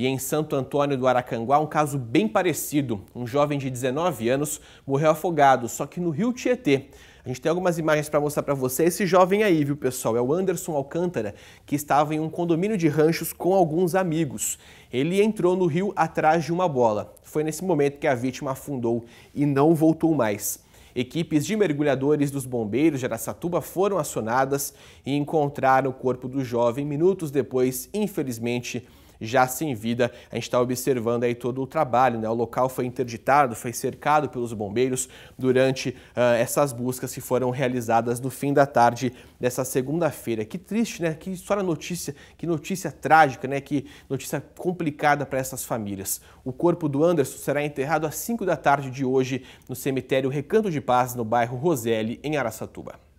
E em Santo Antônio do Aracanguá, um caso bem parecido. Um jovem de 19 anos morreu afogado, só que no rio Tietê. A gente tem algumas imagens para mostrar para você. Esse jovem aí, viu, pessoal? É o Anderson Alcântara, que estava em um condomínio de ranchos com alguns amigos. Ele entrou no rio atrás de uma bola. Foi nesse momento que a vítima afundou e não voltou mais. Equipes de mergulhadores dos bombeiros de Aracatuba foram acionadas e encontraram o corpo do jovem minutos depois, infelizmente, já sem vida. A gente está observando aí todo o trabalho, né? O local foi interditado, foi cercado pelos bombeiros durante uh, essas buscas que foram realizadas no fim da tarde dessa segunda-feira. Que triste, né? Que história notícia, que notícia trágica, né? Que notícia complicada para essas famílias. O corpo do Anderson será enterrado às 5 da tarde de hoje no cemitério Recanto de Paz, no bairro Roseli, em Araçatuba.